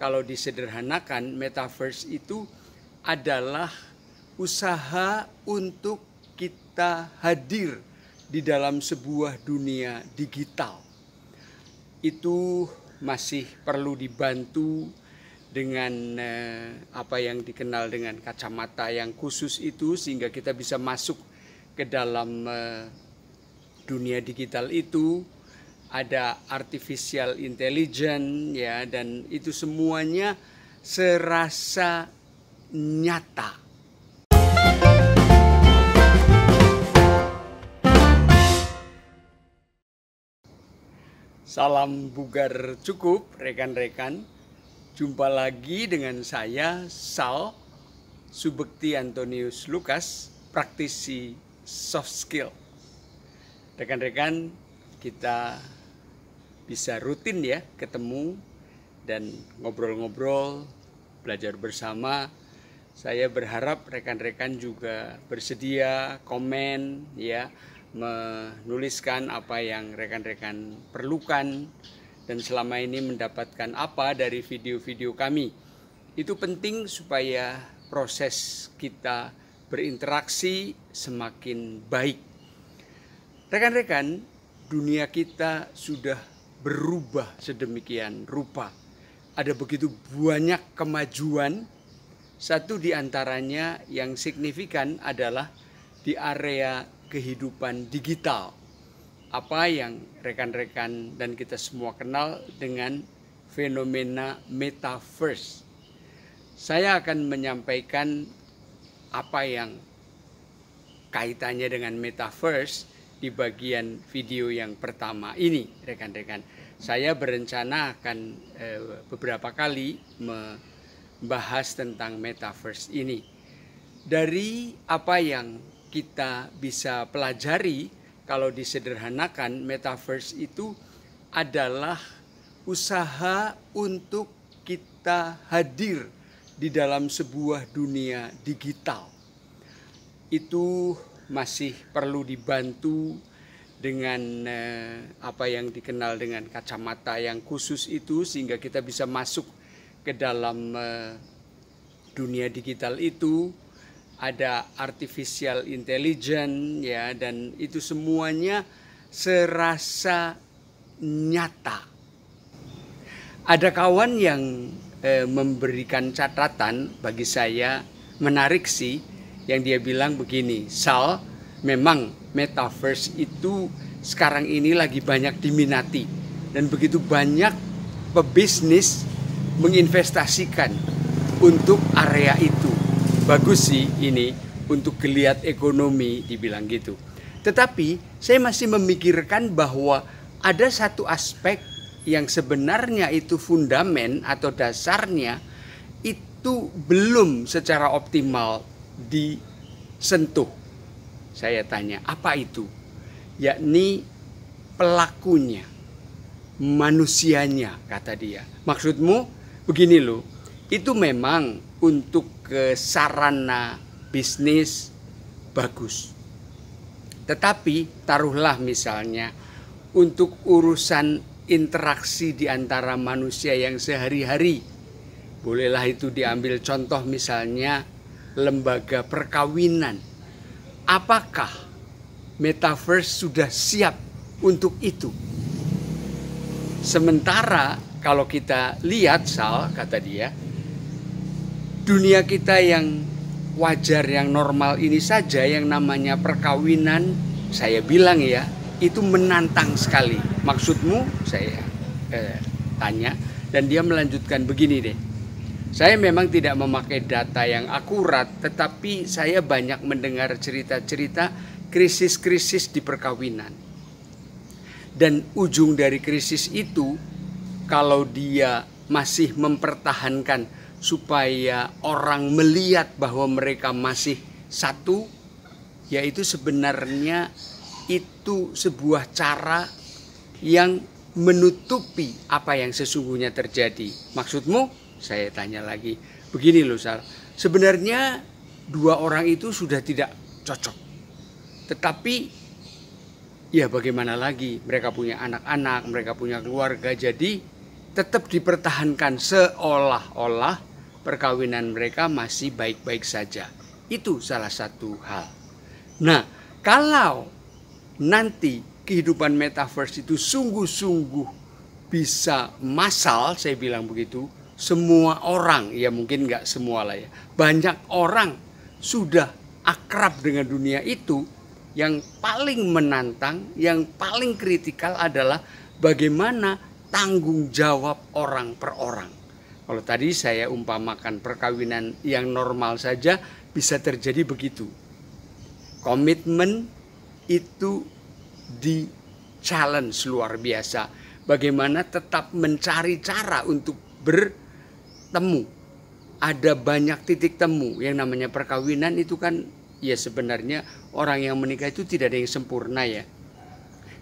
kalau disederhanakan metaverse itu adalah usaha untuk kita hadir di dalam sebuah dunia digital. Itu masih perlu dibantu dengan eh, apa yang dikenal dengan kacamata yang khusus itu sehingga kita bisa masuk ke dalam eh, dunia digital itu ada artificial intelligence ya dan itu semuanya serasa nyata. Salam bugar cukup rekan-rekan. Jumpa lagi dengan saya Sal Subekti Antonius Lukas, praktisi soft skill. Rekan-rekan, kita bisa rutin ya ketemu dan ngobrol-ngobrol, belajar bersama. Saya berharap rekan-rekan juga bersedia komen ya, menuliskan apa yang rekan-rekan perlukan dan selama ini mendapatkan apa dari video-video kami. Itu penting supaya proses kita berinteraksi semakin baik. Rekan-rekan, dunia kita sudah berubah sedemikian rupa. Ada begitu banyak kemajuan. Satu di antaranya yang signifikan adalah di area kehidupan digital. Apa yang rekan-rekan dan kita semua kenal dengan fenomena metaverse. Saya akan menyampaikan apa yang kaitannya dengan metaverse di bagian video yang pertama ini, rekan-rekan. Saya berencana akan eh, beberapa kali membahas tentang metaverse ini. Dari apa yang kita bisa pelajari, kalau disederhanakan, metaverse itu adalah usaha untuk kita hadir di dalam sebuah dunia digital. Itu masih perlu dibantu dengan eh, apa yang dikenal dengan kacamata yang khusus itu sehingga kita bisa masuk ke dalam eh, dunia digital itu ada artificial intelligence ya dan itu semuanya serasa nyata. Ada kawan yang eh, memberikan catatan bagi saya menarik sih yang dia bilang begini, Sal, memang metaverse itu sekarang ini lagi banyak diminati dan begitu banyak pebisnis menginvestasikan untuk area itu. Bagus sih ini untuk geliat ekonomi dibilang gitu. Tetapi saya masih memikirkan bahwa ada satu aspek yang sebenarnya itu fundamen atau dasarnya itu belum secara optimal disentuh. Saya tanya, apa itu? Yakni pelakunya, manusianya, kata dia. Maksudmu begini loh, itu memang untuk ke sarana bisnis bagus. Tetapi taruhlah misalnya untuk urusan interaksi di antara manusia yang sehari-hari. Bolehlah itu diambil contoh misalnya lembaga perkawinan. Apakah metaverse sudah siap untuk itu? Sementara kalau kita lihat Sal kata dia, dunia kita yang wajar yang normal ini saja yang namanya perkawinan saya bilang ya itu menantang sekali. Maksudmu saya eh, tanya dan dia melanjutkan begini deh. Saya memang tidak memakai data yang akurat, tetapi saya banyak mendengar cerita-cerita krisis-krisis di perkawinan. Dan ujung dari krisis itu, kalau dia masih mempertahankan supaya orang melihat bahwa mereka masih satu, yaitu sebenarnya itu sebuah cara yang menutupi apa yang sesungguhnya terjadi. Maksudmu? saya tanya lagi, begini loh sar, sebenarnya dua orang itu sudah tidak cocok. Tetapi ya bagaimana lagi, mereka punya anak-anak, mereka punya keluarga, jadi tetap dipertahankan seolah-olah perkawinan mereka masih baik-baik saja. Itu salah satu hal. Nah, kalau nanti kehidupan metaverse itu sungguh-sungguh bisa massal, saya bilang begitu, semua orang, ya mungkin nggak semua lah ya, banyak orang sudah akrab dengan dunia itu, yang paling menantang, yang paling kritikal adalah bagaimana tanggung jawab orang per orang. Kalau tadi saya umpamakan perkawinan yang normal saja bisa terjadi begitu. Komitmen itu di challenge luar biasa. Bagaimana tetap mencari cara untuk ber temu. Ada banyak titik temu yang namanya perkawinan itu kan ya sebenarnya orang yang menikah itu tidak ada yang sempurna ya.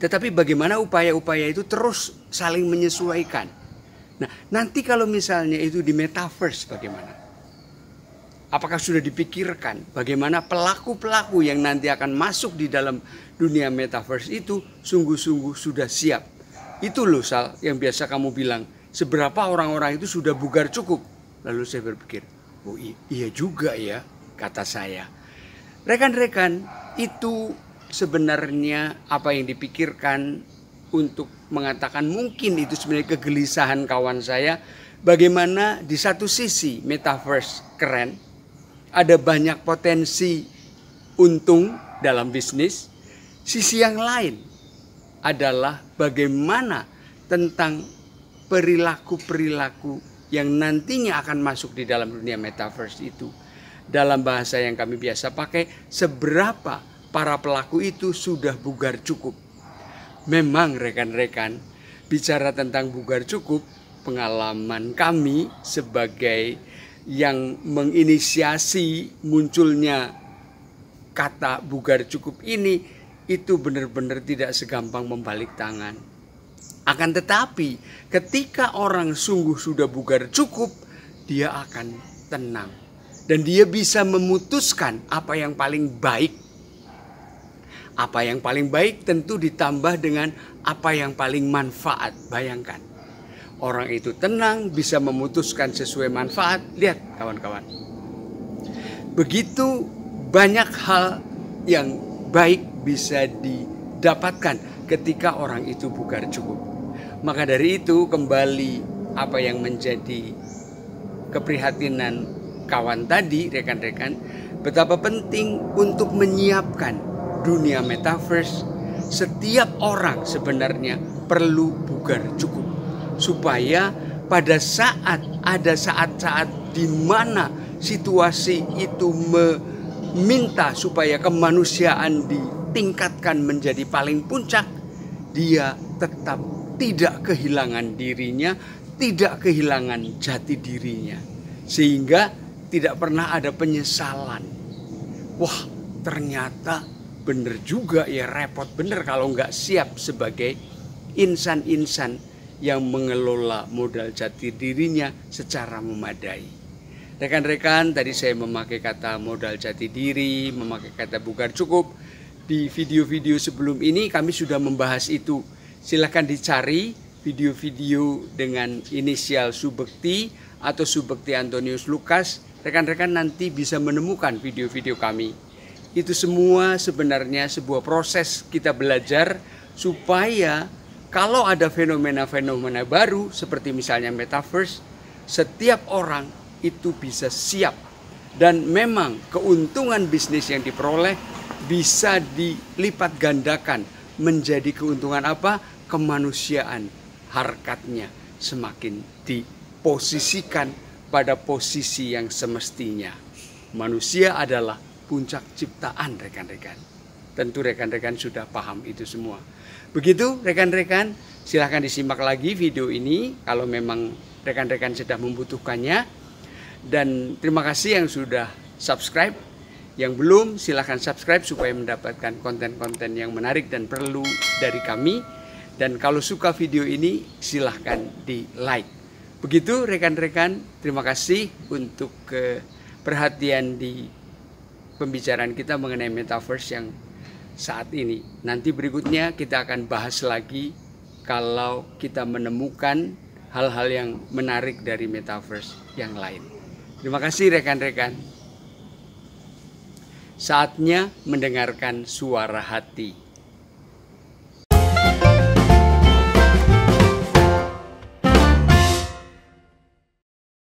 Tetapi bagaimana upaya-upaya itu terus saling menyesuaikan. Nah, nanti kalau misalnya itu di metaverse bagaimana? Apakah sudah dipikirkan bagaimana pelaku-pelaku yang nanti akan masuk di dalam dunia metaverse itu sungguh-sungguh sudah siap? Itu loh Sal yang biasa kamu bilang, seberapa orang-orang itu sudah bugar cukup. Lalu saya berpikir, oh iya juga ya, kata saya. Rekan-rekan, itu sebenarnya apa yang dipikirkan untuk mengatakan mungkin itu sebenarnya kegelisahan kawan saya. Bagaimana di satu sisi metaverse keren, ada banyak potensi untung dalam bisnis. Sisi yang lain adalah bagaimana tentang perilaku-perilaku yang nantinya akan masuk di dalam dunia metaverse itu. Dalam bahasa yang kami biasa pakai, seberapa para pelaku itu sudah bugar cukup. Memang rekan-rekan, bicara tentang bugar cukup, pengalaman kami sebagai yang menginisiasi munculnya kata bugar cukup ini itu benar-benar tidak segampang membalik tangan akan tetapi, ketika orang sungguh sudah bugar cukup, dia akan tenang dan dia bisa memutuskan apa yang paling baik. Apa yang paling baik tentu ditambah dengan apa yang paling manfaat. Bayangkan, orang itu tenang, bisa memutuskan sesuai manfaat. Lihat, kawan-kawan, begitu banyak hal yang baik bisa didapatkan ketika orang itu bugar cukup. Maka dari itu kembali apa yang menjadi keprihatinan kawan tadi rekan-rekan betapa penting untuk menyiapkan dunia metaverse setiap orang sebenarnya perlu bugar cukup supaya pada saat ada saat-saat di mana situasi itu meminta supaya kemanusiaan ditingkatkan menjadi paling puncak dia tetap tidak kehilangan dirinya, tidak kehilangan jati dirinya, sehingga tidak pernah ada penyesalan. Wah, ternyata benar juga ya repot benar kalau nggak siap sebagai insan-insan yang mengelola modal jati dirinya secara memadai. Rekan-rekan, tadi saya memakai kata modal jati diri, memakai kata bukan cukup. Di video-video sebelum ini kami sudah membahas itu silahkan dicari video-video dengan inisial Subekti atau Subekti Antonius Lukas. Rekan-rekan nanti bisa menemukan video-video kami. Itu semua sebenarnya sebuah proses kita belajar supaya kalau ada fenomena-fenomena baru seperti misalnya metaverse, setiap orang itu bisa siap. Dan memang keuntungan bisnis yang diperoleh bisa dilipat gandakan menjadi keuntungan apa? kemanusiaan harkatnya semakin diposisikan pada posisi yang semestinya. Manusia adalah puncak ciptaan rekan-rekan. Tentu rekan-rekan sudah paham itu semua. Begitu rekan-rekan, silahkan disimak lagi video ini kalau memang rekan-rekan sudah membutuhkannya. Dan terima kasih yang sudah subscribe. Yang belum silahkan subscribe supaya mendapatkan konten-konten yang menarik dan perlu dari kami. Dan kalau suka video ini silahkan di like. Begitu rekan-rekan, terima kasih untuk eh, perhatian di pembicaraan kita mengenai metaverse yang saat ini. Nanti berikutnya kita akan bahas lagi kalau kita menemukan hal-hal yang menarik dari metaverse yang lain. Terima kasih rekan-rekan. Saatnya mendengarkan suara hati.